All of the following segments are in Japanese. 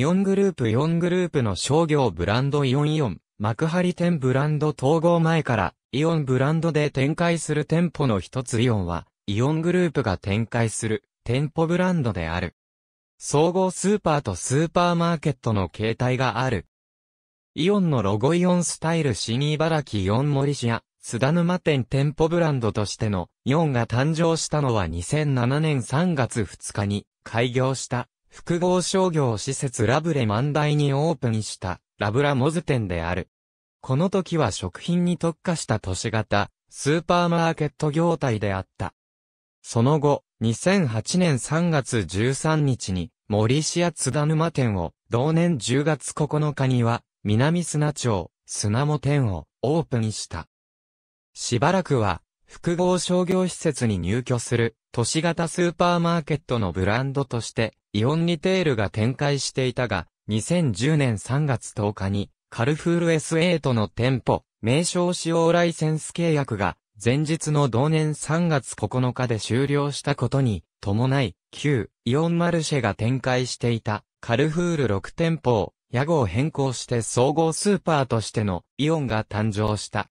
イオングループイオングループの商業ブランドイオンイオン、幕張店ブランド統合前からイオンブランドで展開する店舗の一つイオンは、イオングループが展開する店舗ブランドである。総合スーパーとスーパーマーケットの形態がある。イオンのロゴイオンスタイル新茨城イオン森市や津田沼店店舗ブランドとしてのイオンが誕生したのは2007年3月2日に開業した複合商業施設ラブレ万代にオープンしたラブラモズ店である。この時は食品に特化した都市型、スーパーマーケット業態であった。その後、2008年3月13日に、森市や津田沼店を、同年10月9日には、南砂町、砂も店を、オープンした。しばらくは、複合商業施設に入居する都市型スーパーマーケットのブランドとしてイオンリテールが展開していたが、2010年3月10日にカルフール S8 の店舗、名称使用ライセンス契約が前日の同年3月9日で終了したことに伴い、旧イオンマルシェが展開していたカルフール6店舗を屋号を変更して総合スーパーとしてのイオンが誕生した。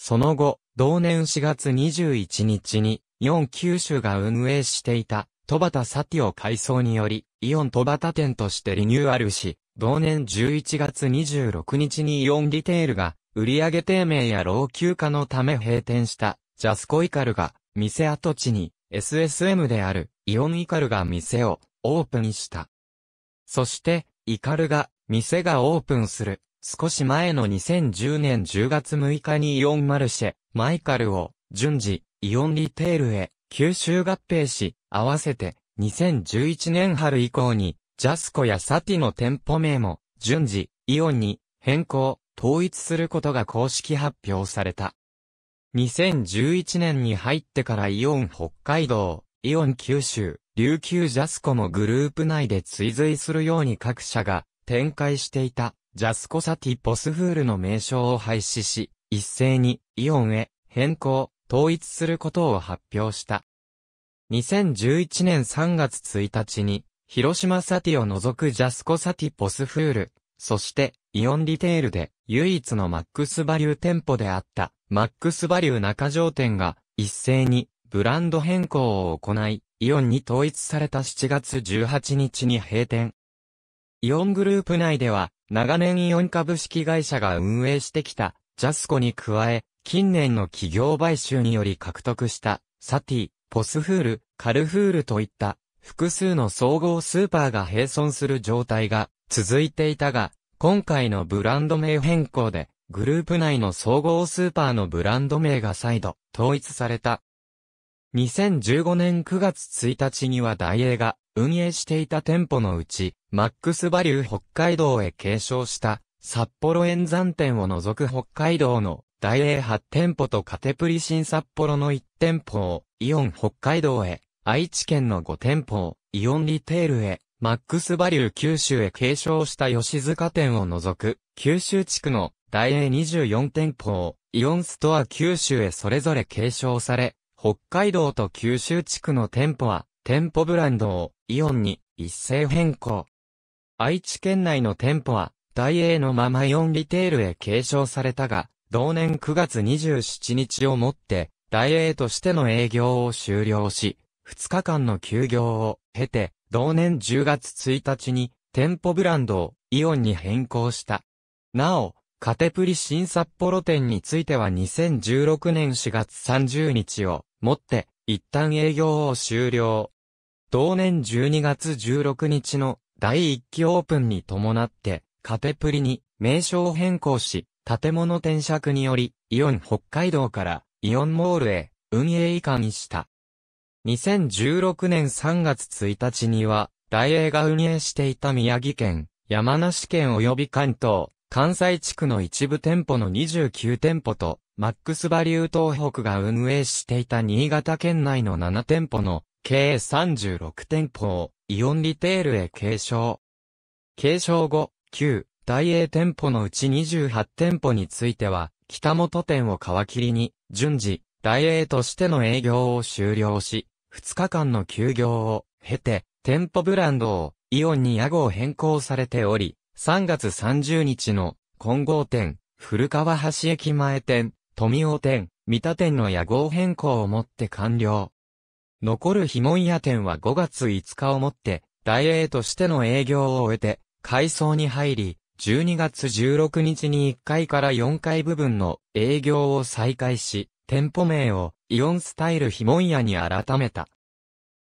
その後、同年4月21日に、イオン九州が運営していた、戸端サティオ改装により、イオン戸端店としてリニューアルし、同年11月26日にイオンリテールが、売上低迷や老朽化のため閉店した、ジャスコイカルが、店跡地に、SSM である、イオンイカルが店を、オープンした。そして、イカルが、店がオープンする、少し前の2010年10月6日にイオンマルシェ、マイカルを、順次、イオンリテールへ、吸収合併し、合わせて、2011年春以降に、ジャスコやサティの店舗名も、順次、イオンに、変更、統一することが公式発表された。2011年に入ってからイオン北海道、イオン九州、琉球ジャスコもグループ内で追随するように各社が展開していた。ジャスコサティポスフールの名称を廃止し、一斉にイオンへ変更、統一することを発表した。2011年3月1日に、広島サティを除くジャスコサティポスフール、そしてイオンリテールで唯一のマックスバリュー店舗であったマックスバリュー中条店が一斉にブランド変更を行い、イオンに統一された7月18日に閉店。イオングループ内では長年イオン株式会社が運営してきたジャスコに加え、近年の企業買収により獲得したサティ、ポスフール、カルフールといった複数の総合スーパーが併存する状態が続いていたが、今回のブランド名変更で、グループ内の総合スーパーのブランド名が再度統一された。2015年9月1日にはダイエーが運営していた店舗のうち、マックスバリュー北海道へ継承した札幌円山店を除く北海道の大英8店舗とカテプリ新札幌の1店舗をイオン北海道へ、愛知県の5店舗をイオンリテールへ、マックスバリュー九州へ継承した吉塚店を除く九州地区の大英24店舗をイオンストア九州へそれぞれ継承され、北海道と九州地区の店舗は店舗ブランドをイオンに一斉変更。愛知県内の店舗は、大英のままイオンリテールへ継承されたが、同年9月27日をもって、大英としての営業を終了し、2日間の休業を経て、同年10月1日に店舗ブランドをイオンに変更した。なお、カテプリ新札幌店については2016年4月30日をもって一旦営業を終了。同年12月16日の第1期オープンに伴って、カテプリに名称を変更し、建物転借により、イオン北海道からイオンモールへ運営移管した。2016年3月1日には、大英が運営していた宮城県、山梨県及び関東、関西地区の一部店舗の29店舗と、マックスバリュー東北が運営していた新潟県内の7店舗の計36店舗をイオンリテールへ継承。継承後、旧大英店舗のうち28店舗については、北本店を皮切りに、順次、大英としての営業を終了し、2日間の休業を経て、店舗ブランドをイオンに屋号変更されており、3月30日の混合店、古川橋駅前店、富尾店、三田店の屋号変更をもって完了。残る碑文屋店は5月5日をもって、大英としての営業を終えて、改装に入り、12月16日に1階から4階部分の営業を再開し、店舗名をイオンスタイルひもん屋に改めた。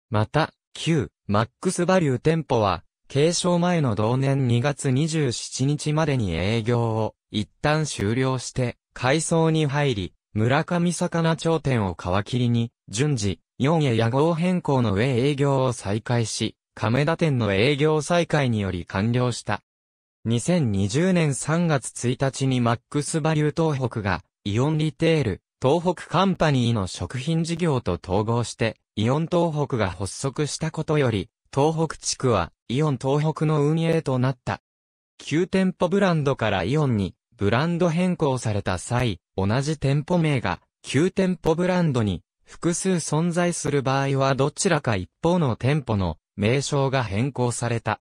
また、旧マックスバリュー店舗は、継承前の同年2月27日までに営業を一旦終了して、改装に入り、村上魚町店を皮切りに、順次、4へ野号変更の上営業を再開し、亀田店の営業再開により完了した。2020年3月1日にマックスバリュー東北が、イオンリテール、東北カンパニーの食品事業と統合して、イオン東北が発足したことより、東北地区は、イオン東北の運営となった。旧店舗ブランドからイオンに、ブランド変更された際、同じ店舗名が、旧店舗ブランドに、複数存在する場合はどちらか一方の店舗の名称が変更された。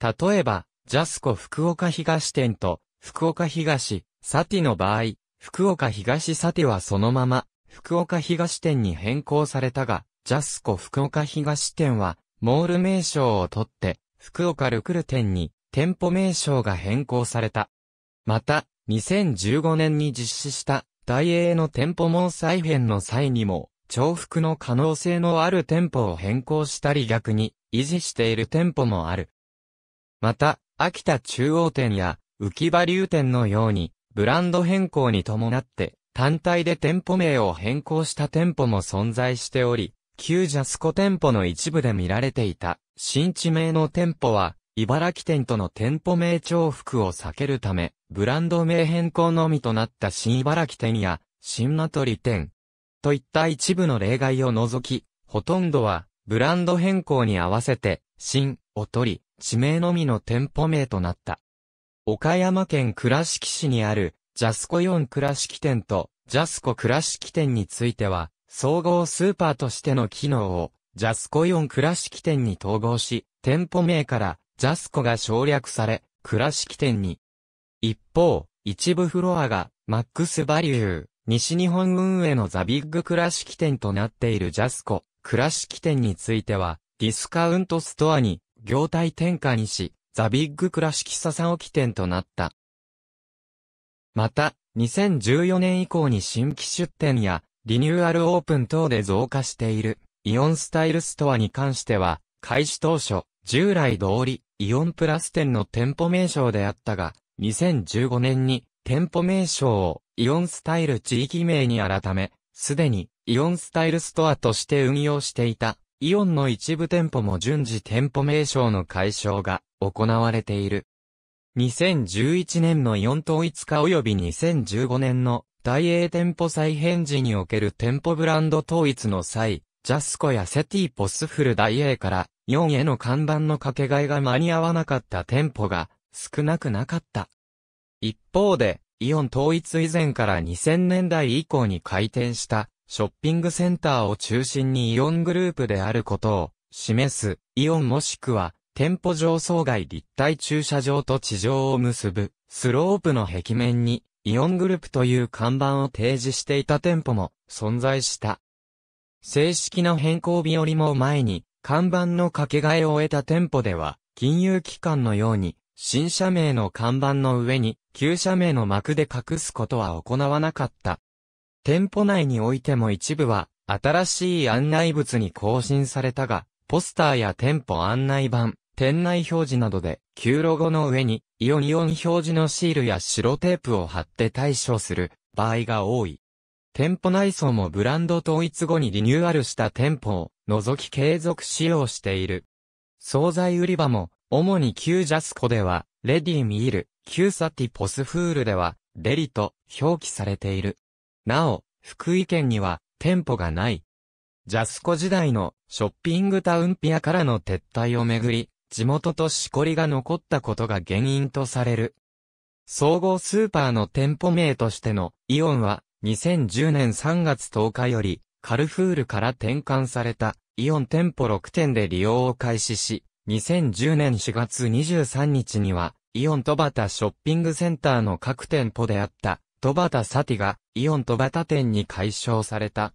例えば、ジャスコ福岡東店と福岡東サティの場合、福岡東サティはそのまま福岡東店に変更されたが、ジャスコ福岡東店はモール名称を取って福岡ルクル店に店舗名称が変更された。また、2015年に実施した大英の店舗も再編の際にも、重複の可能性のある店舗を変更したり逆に維持している店舗もある。また、秋田中央店や浮き場流店のように、ブランド変更に伴って、単体で店舗名を変更した店舗も存在しており、旧ジャスコ店舗の一部で見られていた、新地名の店舗は、茨城店との店舗名重複を避けるため、ブランド名変更のみとなった新茨城店や、新名取店、といった一部の例外を除き、ほとんどは、ブランド変更に合わせて、新、を取り、地名のみの店舗名となった。岡山県倉敷市にある、ジャスコ4ン倉敷店と、ジャスコ倉敷店については、総合スーパーとしての機能を、ジャスコ4ン倉敷店に統合し、店舗名から、ジャスコが省略され、倉敷店に。一方、一部フロアが、マックスバリュー、西日本運営のザビッグ倉敷店となっているジャスコ、倉敷店については、ディスカウントストアに、業態転換にし、ザビッグ倉敷笹置店となった。また、2014年以降に新規出店や、リニューアルオープン等で増加している、イオンスタイルストアに関しては、開始当初、従来通り、イオンプラス店の店舗名称であったが、2015年に店舗名称をイオンスタイル地域名に改め、すでにイオンスタイルストアとして運用していたイオンの一部店舗も順次店舗名称の解消が行われている。2011年のイオン統一化及び2015年の大英店舗再編時における店舗ブランド統一の際、ジャスコやセティポスフル大英から4への看板の掛け替えが間に合わなかった店舗が少なくなかった。一方で、イオン統一以前から2000年代以降に開店したショッピングセンターを中心にイオングループであることを示すイオンもしくは店舗上層外立体駐車場と地上を結ぶスロープの壁面にイオングループという看板を提示していた店舗も存在した。正式な変更日よりも前に看板の掛け替えを終えた店舗では、金融機関のように、新社名の看板の上に、旧社名の幕で隠すことは行わなかった。店舗内においても一部は、新しい案内物に更新されたが、ポスターや店舗案内板、店内表示などで、旧ロゴの上に、イオンイオン表示のシールや白テープを貼って対処する場合が多い。店舗内装もブランド統一後にリニューアルした店舗を除き継続使用している。惣菜売り場も、主に旧ジャスコでは、レディミール、旧サティポスフールでは、デリと表記されている。なお、福井県には店舗がない。ジャスコ時代のショッピングタウンピアからの撤退をめぐり、地元としこりが残ったことが原因とされる。総合スーパーの店舗名としてのイオンは2010年3月10日より、カルフールから転換された、イオン店舗6店で利用を開始し、2010年4月23日には、イオン戸端ショッピングセンターの各店舗であった、戸端サティが、イオン戸端店に解消された。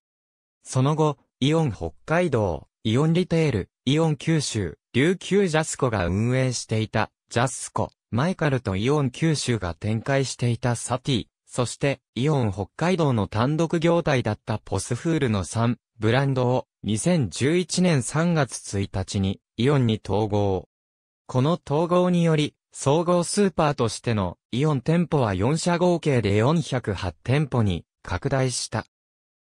その後、イオン北海道、イオンリテール、イオン九州、琉球ジャスコが運営していた、ジャスコ、マイカルとイオン九州が展開していたサティ、そして、イオン北海道の単独業態だったポスフールの3、ブランドを、2011年3月1日に、イオンに統合。この統合により、総合スーパーとしてのイオン店舗は4社合計で408店舗に拡大した。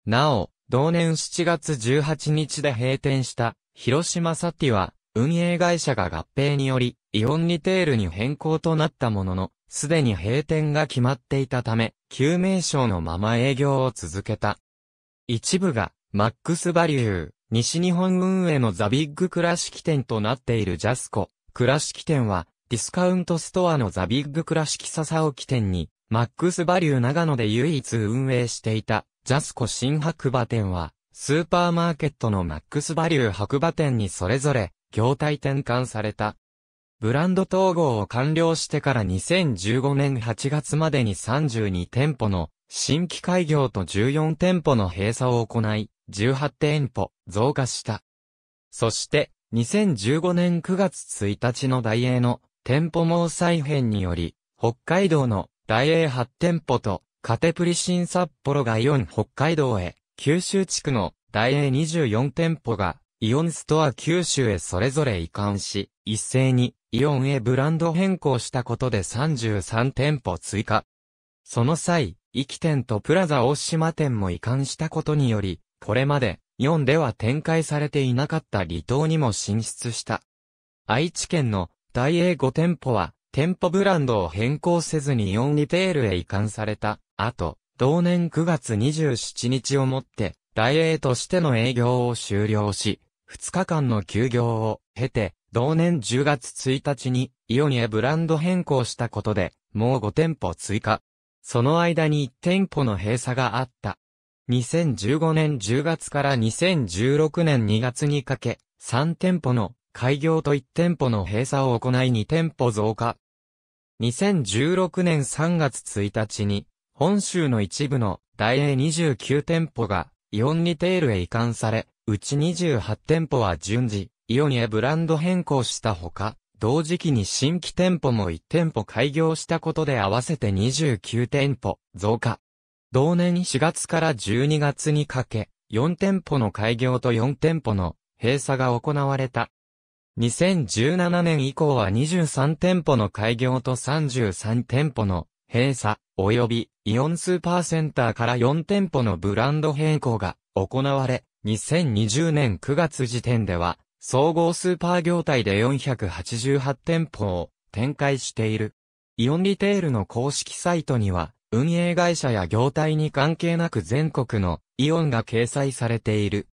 なお、同年7月18日で閉店した広島サティは運営会社が合併によりイオンリテールに変更となったものの、すでに閉店が決まっていたため、旧名称のまま営業を続けた。一部が、マックスバリュー、西日本運営のザビッグ倉敷店となっているジャスコ、倉敷店は、ディスカウントストアのザビッグ倉敷笹置店に、マックスバリュー長野で唯一運営していた、ジャスコ新白馬店は、スーパーマーケットのマックスバリュー白馬店にそれぞれ、業態転換された。ブランド統合を完了してから2015年8月までに32店舗の新規開業と14店舗の閉鎖を行い、18店舗増加した。そして、2015年9月1日の大英の店舗毛再編により、北海道の大英8店舗とカテプリ新札幌がイオン北海道へ、九州地区の大英24店舗がイオンストア九州へそれぞれ移管し、一斉にイオンへブランド変更したことで33店舗追加。その際、イキ店とプラザ大島店も移管したことにより、これまで、イオンでは展開されていなかった離島にも進出した。愛知県の大英5店舗は、店舗ブランドを変更せずにイオンリテールへ移管された。後、同年9月27日をもって、大英としての営業を終了し、2日間の休業を経て、同年10月1日にイオニへブランド変更したことで、もう5店舗追加。その間に1店舗の閉鎖があった。2015年10月から2016年2月にかけ、3店舗の開業と1店舗の閉鎖を行い2店舗増加。2016年3月1日に、本州の一部の大英29店舗がイオンリテールへ移管され、うち28店舗は順次、イオンへブランド変更したほか、同時期に新規店舗も1店舗開業したことで合わせて29店舗増加。同年4月から12月にかけ、4店舗の開業と4店舗の閉鎖が行われた。2017年以降は23店舗の開業と33店舗の閉鎖、及びイオンスーパーセンターから4店舗のブランド変更が行われ、2020年9月時点では総合スーパー業態で488店舗を展開している。イオンリテールの公式サイトには、運営会社や業態に関係なく全国のイオンが掲載されている。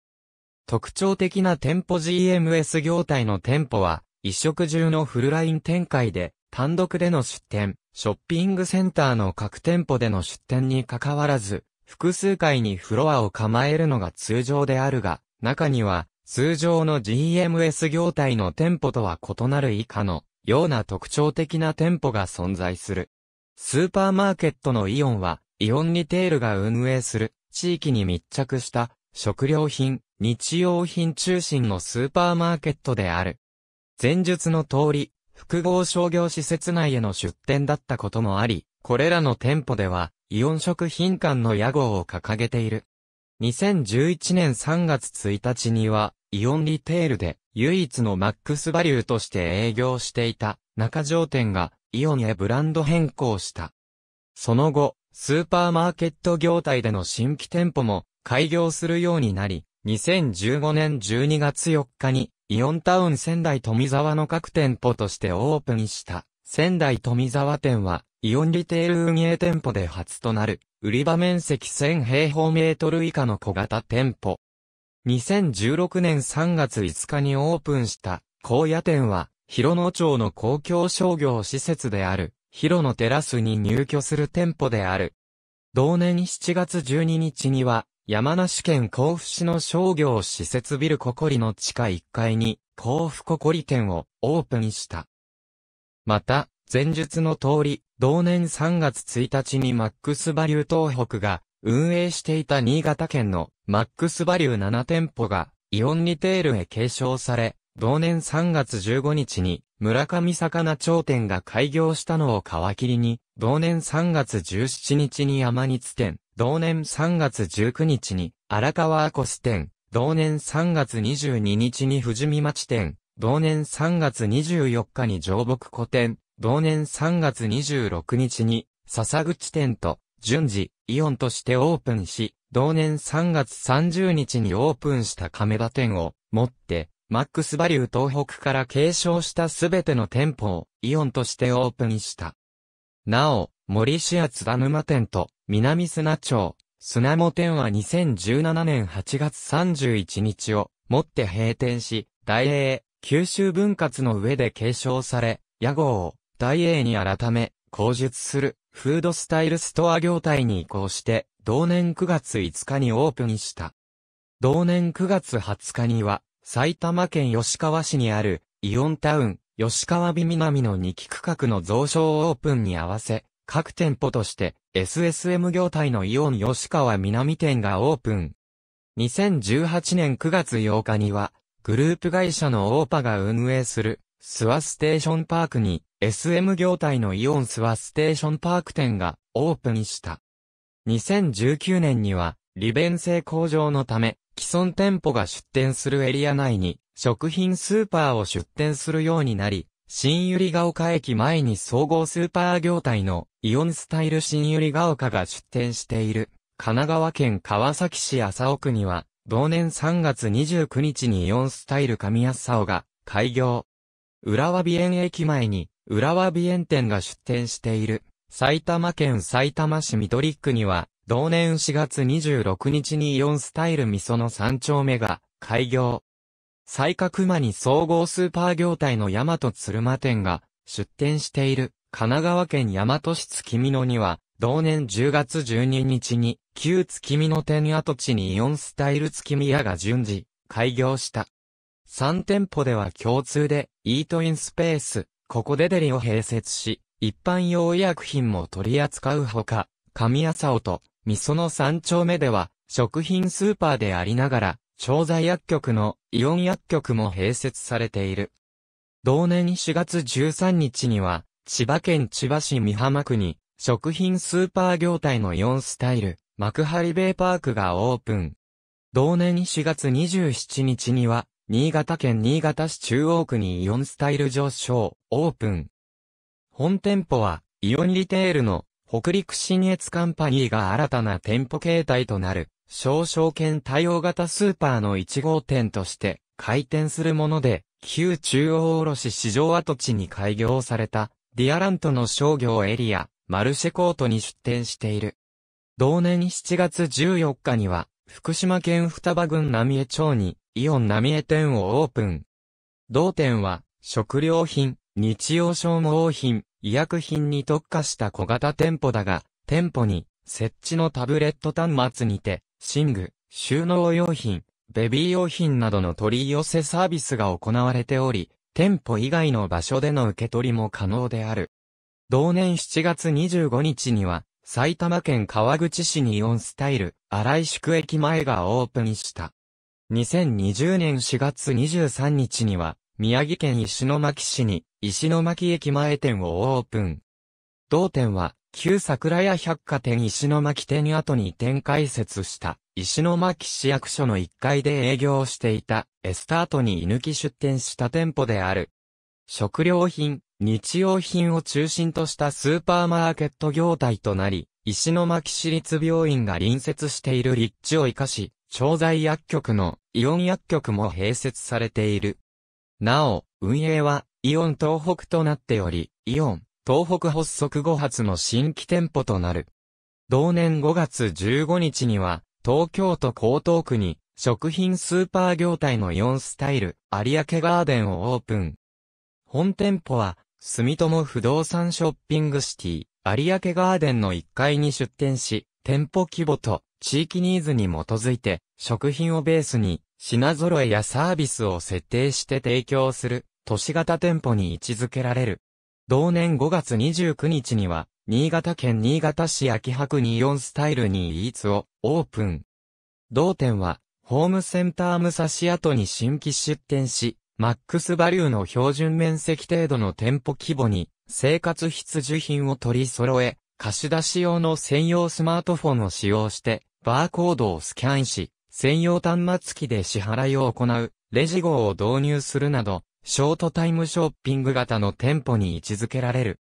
特徴的な店舗 GMS 業態の店舗は、一食中のフルライン展開で、単独での出店、ショッピングセンターの各店舗での出店に関わらず、複数回にフロアを構えるのが通常であるが、中には、通常の GMS 業態の店舗とは異なる以下のような特徴的な店舗が存在する。スーパーマーケットのイオンは、イオンリテールが運営する地域に密着した食料品、日用品中心のスーパーマーケットである。前述の通り、複合商業施設内への出店だったこともあり、これらの店舗では、イオン食品館の屋号を掲げている。2011年3月1日には、イオンリテールで唯一のマックスバリューとして営業していた中条店がイオンへブランド変更した。その後、スーパーマーケット業態での新規店舗も開業するようになり、2015年12月4日にイオンタウン仙台富沢の各店舗としてオープンした。仙台富沢店は、イオンリテール運営店舗で初となる、売り場面積1000平方メートル以下の小型店舗。2016年3月5日にオープンした、高野店は、広野町の公共商業施設である、広野テラスに入居する店舗である。同年7月12日には、山梨県甲府市の商業施設ビルココリの地下1階に、甲府ココリ店をオープンした。また、前述の通り、同年3月1日にマックスバリュー東北が運営していた新潟県のマックスバリュー7店舗がイオンリテールへ継承され、同年3月15日に村上魚町店が開業したのを皮切りに、同年3月17日に山日店、同年3月19日に荒川アコス店、同年3月22日に富士見町店、同年3月24日に上木古典、同年3月26日に笹口店と順次イオンとしてオープンし、同年3月30日にオープンした亀田店をもって、マックスバリュー東北から継承したすべての店舗をイオンとしてオープンした。なお、森市や津田沼店と南砂町、砂も店は2017年8月31日をもって閉店し、大英、九州分割の上で継承され、屋号を大英に改め、口述するフードスタイルストア業態に移行して、同年9月5日にオープンした。同年9月20日には、埼玉県吉川市にあるイオンタウン吉川美南の2期区画の増床オープンに合わせ、各店舗として SSM 業態のイオン吉川南店がオープン。2018年9月8日には、グループ会社のオーパが運営する、スワステーションパークに、SM 業態のイオンスワステーションパーク店がオープンした。2019年には、利便性向上のため、既存店舗が出店するエリア内に、食品スーパーを出店するようになり、新百合ヶ丘駅前に総合スーパー業態のイオンスタイル新百合ヶ丘が出店している。神奈川県川崎市麻生区には、同年3月29日にイオンスタイル神安竿が開業。浦和美園駅前に浦和美園店が出店している。埼玉県埼玉市緑区には、同年4月26日にイオンスタイル味噌の3丁目が開業。西角間に総合スーパー業態の大和鶴間店が出店している神奈川県大和市月見野には、同年10月12日に旧月見の店跡地にイオンスタイル月見屋が順次、開業した。3店舗では共通で、イートインスペース、ここでデリを併設し、一般用医薬品も取り扱うほか、神朝尾と、味噌の3丁目では、食品スーパーでありながら、調剤薬局のイオン薬局も併設されている。同年4月13日には、千葉県千葉市美浜区に、食品スーパー業態のイオンスタイル、幕張ベイパークがオープン。同年4月27日には、新潟県新潟市中央区にイオンスタイル上昇、オープン。本店舗は、イオンリテールの北陸新越カンパニーが新たな店舗形態となる、小証券対応型スーパーの1号店として開店するもので、旧中央卸市場跡地に開業された、ディアラントの商業エリア、マルシェコートに出店している。同年7月14日には、福島県双葉郡浪江町に、イオン浪江店をオープン。同店は、食料品、日用消耗品、医薬品に特化した小型店舗だが、店舗に、設置のタブレット端末にて、寝具、収納用品、ベビー用品などの取り寄せサービスが行われており、店舗以外の場所での受け取りも可能である。同年7月25日には、埼玉県川口市にイオンスタイル、新井宿駅前がオープンした。2020年4月23日には、宮城県石巻市に、石巻駅前店をオープン。同店は、旧桜屋百貨店石巻店跡に展開設した、石巻市役所の1階で営業していた、エスタートに居抜き出店した店舗である。食料品、日用品を中心としたスーパーマーケット業態となり、石巻市立病院が隣接している立地を生かし、調剤薬局のイオン薬局も併設されている。なお、運営はイオン東北となっており、イオン東北発足後発の新規店舗となる。同年5月15日には、東京都江東区に食品スーパー業態のイオンスタイル有明ガーデンをオープン。本店舗は住友不動産ショッピングシティ、有明ガーデンの1階に出店し、店舗規模と地域ニーズに基づいて、食品をベースに品揃えやサービスを設定して提供する都市型店舗に位置づけられる。同年5月29日には、新潟県新潟市秋白24スタイルにイーツをオープン。同店は、ホームセンター武蔵跡に新規出店し、マックスバリューの標準面積程度の店舗規模に生活必需品を取り揃え、貸し出し用の専用スマートフォンを使用してバーコードをスキャンし、専用端末機で支払いを行うレジ号を導入するなど、ショートタイムショッピング型の店舗に位置づけられる。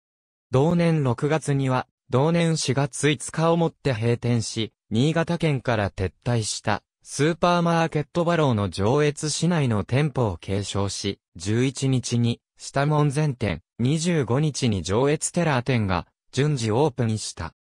同年6月には、同年4月5日をもって閉店し、新潟県から撤退したスーパーマーケットバローの上越市内の店舗を継承し、11日に、下門前店、25日に上越テラー店が、順次オープンした。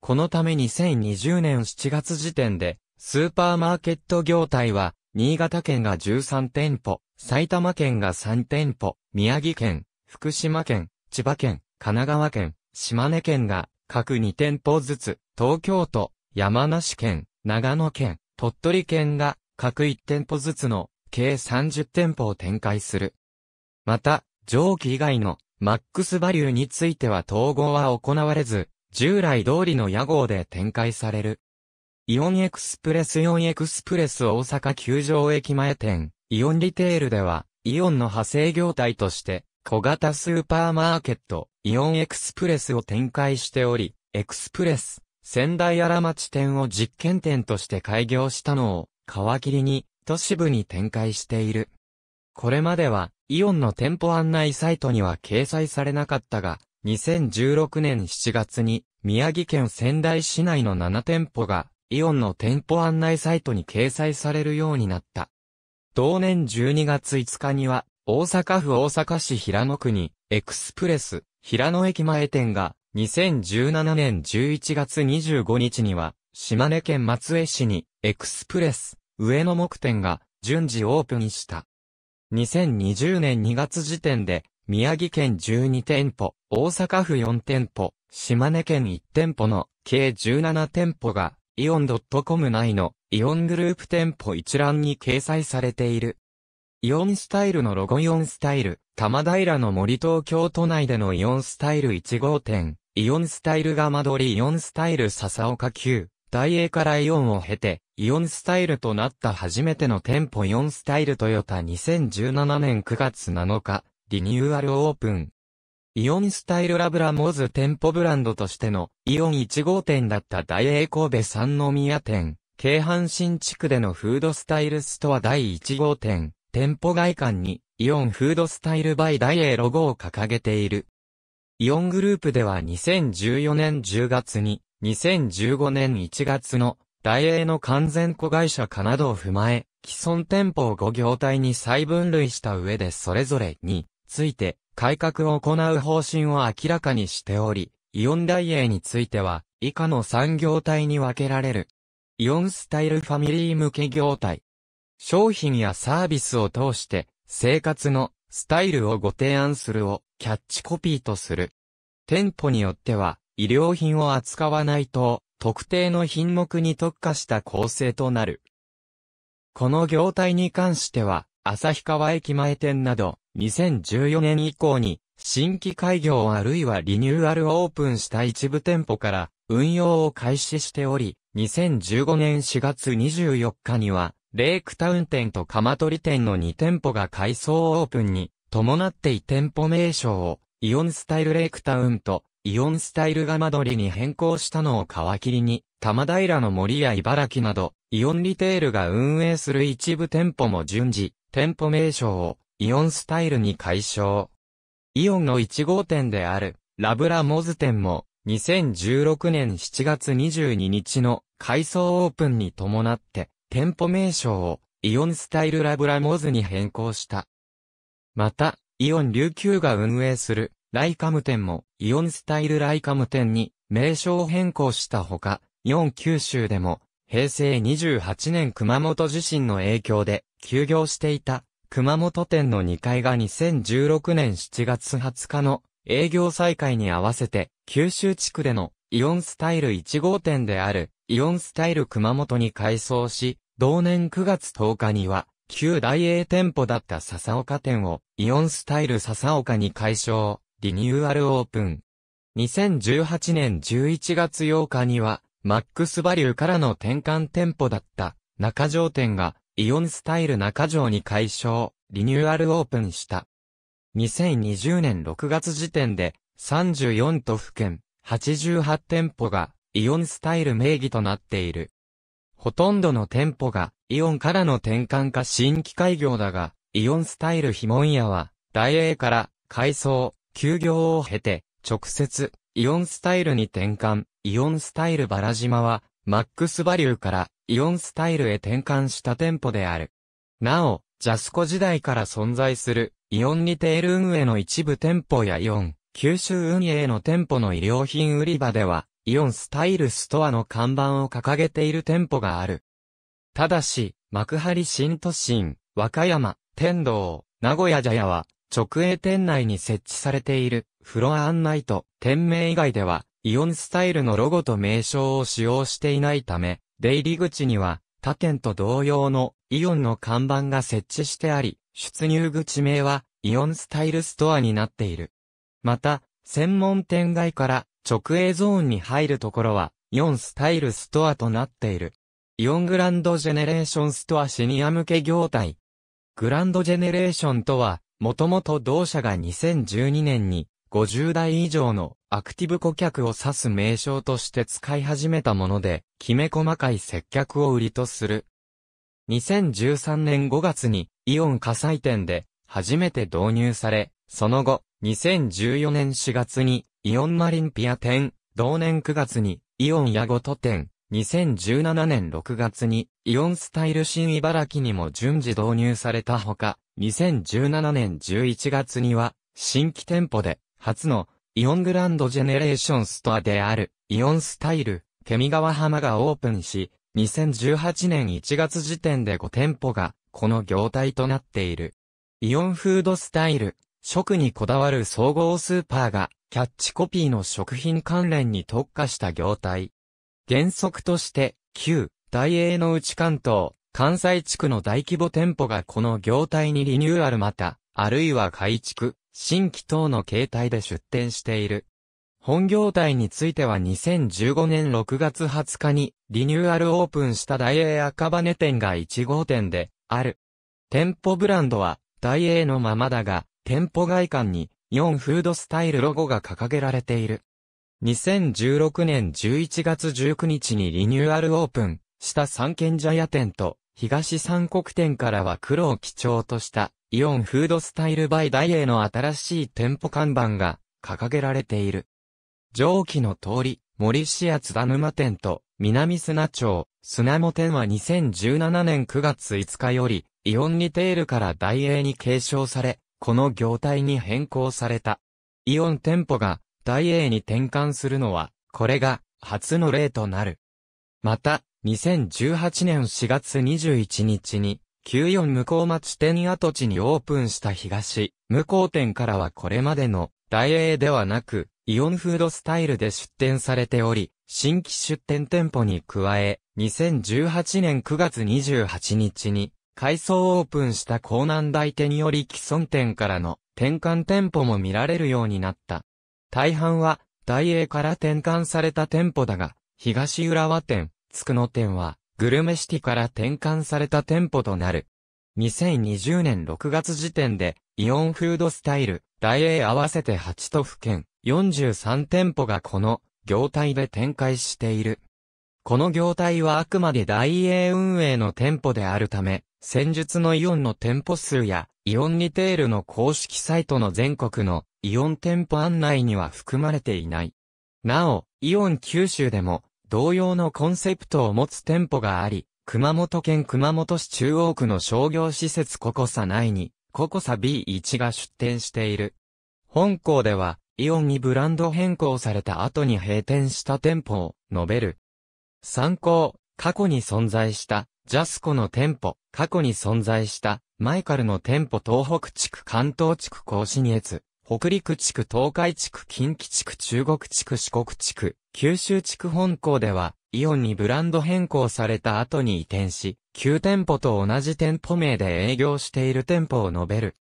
このため2020年7月時点で、スーパーマーケット業態は、新潟県が13店舗、埼玉県が3店舗、宮城県、福島県、千葉県、神奈川県、島根県が、各2店舗ずつ、東京都、山梨県、長野県、鳥取県が各1店舗ずつの計30店舗を展開する。また、上記以外のマックスバリューについては統合は行われず、従来通りの屋号で展開される。イオンエクスプレスイオンエクスプレス大阪球場駅前店、イオンリテールでは、イオンの派生業態として、小型スーパーマーケット、イオンエクスプレスを展開しており、エクスプレス、仙台荒町店を実験店として開業したのを、皮切りに、都市部に展開している。これまでは、イオンの店舗案内サイトには掲載されなかったが、2016年7月に、宮城県仙台市内の7店舗が、イオンの店舗案内サイトに掲載されるようになった。同年12月5日には、大阪府大阪市平野区に、エクスプレス、平野駅前店が、2017年11月25日には、島根県松江市に、エクスプレス、上野木店が、順次オープンした。2020年2月時点で、宮城県12店舗、大阪府4店舗、島根県1店舗の計17店舗が、イオン .com 内のイオングループ店舗一覧に掲載されている。イオンスタイルのロゴイオンスタイル、玉平の森東京都内でのイオンスタイル1号店、イオンスタイルが間取りイオンスタイル笹岡級、大英からイオンを経て、イオンスタイルとなった初めての店舗イオンスタイルトヨタ2017年9月7日、リニューアルオープン。イオンスタイルラブラモズ店舗ブランドとしてのイオン1号店だった大英神戸三宮店、京阪新地区でのフードスタイルストア第1号店、店舗外観にイオンフードスタイルバイダイエーロゴを掲げている。イオングループでは2014年10月に、2015年1月の、大英の完全子会社化などを踏まえ、既存店舗を5業態に再分類した上でそれぞれについて改革を行う方針を明らかにしており、イオン大英については以下の3業態に分けられる。イオンスタイルファミリー向け業態。商品やサービスを通して生活のスタイルをご提案するをキャッチコピーとする。店舗によっては、医療品を扱わないと、特定の品目に特化した構成となる。この業態に関しては、旭川駅前店など、2014年以降に、新規開業あるいはリニューアルオープンした一部店舗から、運用を開始しており、2015年4月24日には、レイクタウン店と鎌取店の2店舗が改装オープンに伴って店舗名称をイオンスタイルレイクタウンとイオンスタイルが間取りに変更したのを皮切りに、玉平の森や茨城など、イオンリテールが運営する一部店舗も順次、店舗名称をイオンスタイルに解消。イオンの1号店である、ラブラモズ店も、2016年7月22日の改装オープンに伴って、店舗名称をイオンスタイルラブラモズに変更した。また、イオン琉球が運営する、ライカム店も、イオンスタイルライカム店に、名称変更したほか、イオン九州でも、平成28年熊本地震の影響で、休業していた、熊本店の2階が2016年7月20日の営業再開に合わせて、九州地区でのイオンスタイル1号店であるイオンスタイル熊本に改装し、同年9月10日には旧大英店舗だった笹岡店をイオンスタイル笹岡に解消、リニューアルオープン。2018年11月8日には、マックスバリューからの転換店舗だった中条店がイオンスタイル中条に解消、リニューアルオープンした。2020年6月時点で34都府県88店舗がイオンスタイル名義となっている。ほとんどの店舗がイオンからの転換か新規開業だが、イオンスタイルヒモン屋は、大英から改装、休業を経て、直接、イオンスタイルに転換、イオンスタイルバラ島は、マックスバリューからイオンスタイルへ転換した店舗である。なお、ジャスコ時代から存在する、イオンリテール運営の一部店舗やイオン、九州運営の店舗の衣料品売り場では、イオンスタイルストアの看板を掲げている店舗がある。ただし、幕張新都心、和歌山、天童、名古屋茶屋は、直営店内に設置されている、フロア案内と、店名以外では、イオンスタイルのロゴと名称を使用していないため、出入り口には、他店と同様のイオンの看板が設置してあり、出入口名はイオンスタイルストアになっている。また、専門店外から直営ゾーンに入るところは、イオンスタイルストアとなっている。イオングランドジェネレーションストアシニア向け業態。グランドジェネレーションとは、もともと同社が2012年に50代以上のアクティブ顧客を指す名称として使い始めたもので、きめ細かい接客を売りとする。2013年5月にイオン火災店で初めて導入され、その後、2014年4月にイオンマリンピア店、同年9月にイオンヤゴト店、2017年6月にイオンスタイル新茨城にも順次導入されたほか、2017年11月には新規店舗で初のイオングランドジェネレーションストアであるイオンスタイル、ケミ川浜がオープンし、2018年1月時点で5店舗がこの業態となっている。イオンフードスタイル、食にこだわる総合スーパーがキャッチコピーの食品関連に特化した業態。原則として、旧、大英の内関東、関西地区の大規模店舗がこの業態にリニューアルまた、あるいは改築、新規等の形態で出店している。本業態については2015年6月20日にリニューアルオープンした大英赤羽店が1号店である。店舗ブランドは大英のままだが、店舗外観に4フードスタイルロゴが掲げられている。2016年11月19日にリニューアルオープンした三軒茶屋店と東三国店からは黒を基調としたイオンフードスタイルバイダイエーの新しい店舗看板が掲げられている。上記の通り、森市や津田沼店と南砂町、砂も店は2017年9月5日より、イオンリテールから大英に継承され、この業態に変更された。イオン店舗が大英に転換するのは、これが初の例となる。また、2018年4月21日に、旧四向こう町店跡地にオープンした東、向こう店からはこれまでの大英ではなく、イオンフードスタイルで出店されており、新規出店店舗に加え、2018年9月28日に、改装オープンした港南大手により既存店からの転換店舗も見られるようになった。大半は、大英から転換された店舗だが、東浦和店、つくの店は、グルメシティから転換された店舗となる。2020年6月時点で、イオンフードスタイル、大英合わせて8都府県、43店舗がこの、業態で展開している。この業態はあくまで大英運営の店舗であるため、戦術のイオンの店舗数や、イオンリテールの公式サイトの全国のイオン店舗案内には含まれていない。なお、イオン九州でも、同様のコンセプトを持つ店舗があり、熊本県熊本市中央区の商業施設ココサ内に、ココサ B1 が出店している。本校では、イオンにブランド変更された後に閉店した店舗を述べる。参考、過去に存在した、ジャスコの店舗、過去に存在した、マイカルの店舗東北地区関東地区甲信越、北陸地区、東海地区、近畿地区、中国地区、四国地区、九州地区本校では、イオンにブランド変更された後に移転し、旧店舗と同じ店舗名で営業している店舗を述べる。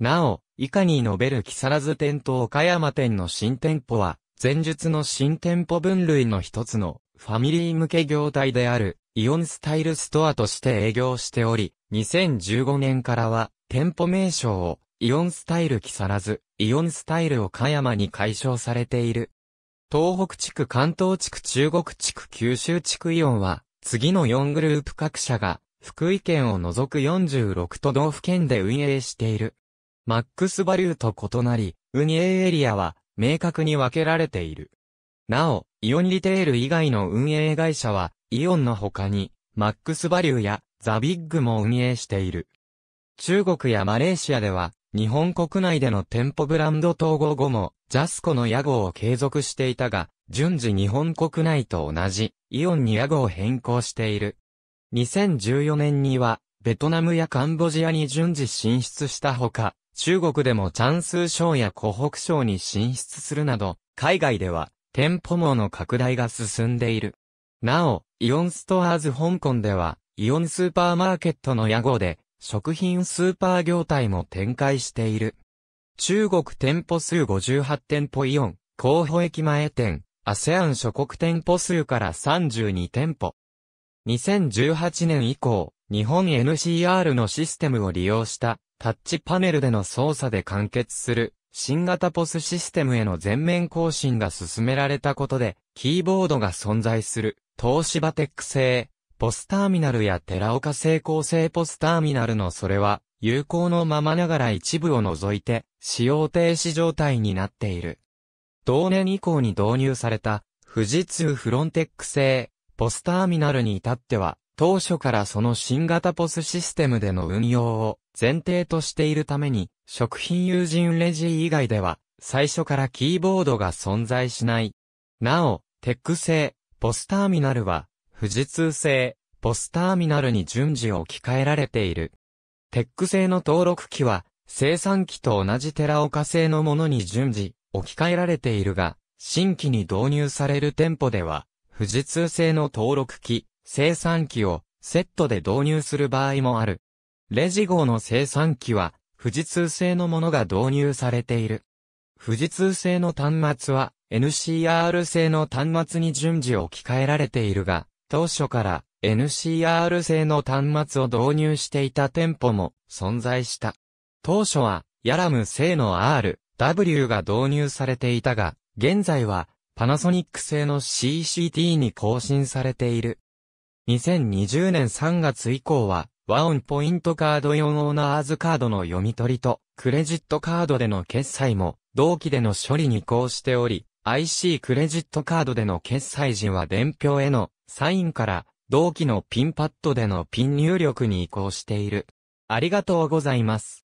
なお、以下に述べる木更津店と岡山店の新店舗は、前述の新店舗分類の一つのファミリー向け業態であるイオンスタイルストアとして営業しており、2015年からは店舗名称をイオンスタイル木更津、イオンスタイル岡山に解消されている。東北地区関東地区中国地区九州地区イオンは、次の4グループ各社が、福井県を除く46都道府県で運営している。マックスバリューと異なり、運営エリアは、明確に分けられている。なお、イオンリテール以外の運営会社は、イオンの他に、マックスバリューや、ザビッグも運営している。中国やマレーシアでは、日本国内での店舗ブランド統合後も、ジャスコの屋号を継続していたが、順次日本国内と同じ、イオンに屋号を変更している。2014年には、ベトナムやカンボジアに順次進出したほか、中国でもチャンスー省や湖北省に進出するなど、海外では、店舗網の拡大が進んでいる。なお、イオンストアーズ香港では、イオンスーパーマーケットの屋号で、食品スーパー業態も展開している。中国店舗数58店舗イオン、候補駅前店、アセアン諸国店舗数から32店舗。2018年以降、日本 NCR のシステムを利用したタッチパネルでの操作で完結する新型ポスシステムへの全面更新が進められたことで、キーボードが存在する東芝テック製ポスターミナルや寺岡成功性ポスターミナルのそれは、有効のままながら一部を除いて、使用停止状態になっている。同年以降に導入された、富士通フロンテック製、ポスターミナルに至っては、当初からその新型ポスシステムでの運用を前提としているために、食品友人レジ以外では、最初からキーボードが存在しない。なお、テック製、ポスターミナルは、富士通製、ポスターミナルに順次置き換えられている。テック製の登録機は、生産機と同じ寺岡製のものに順次置き換えられているが、新規に導入される店舗では、富士通製の登録機、生産機をセットで導入する場合もある。レジ号の生産機は、富士通製のものが導入されている。富士通製の端末は、NCR 製の端末に順次置き換えられているが、当初から NCR 製の端末を導入していた店舗も存在した。当初は、ヤラム製の R、W が導入されていたが、現在は、パナソニック製の CCT に更新されている。2020年3月以降は、ワオンポイントカード用オーナーズカードの読み取りと、クレジットカードでの決済も、同期での処理に移行しており、IC クレジットカードでの決済時は伝票へのサインから同期のピンパッドでのピン入力に移行している。ありがとうございます。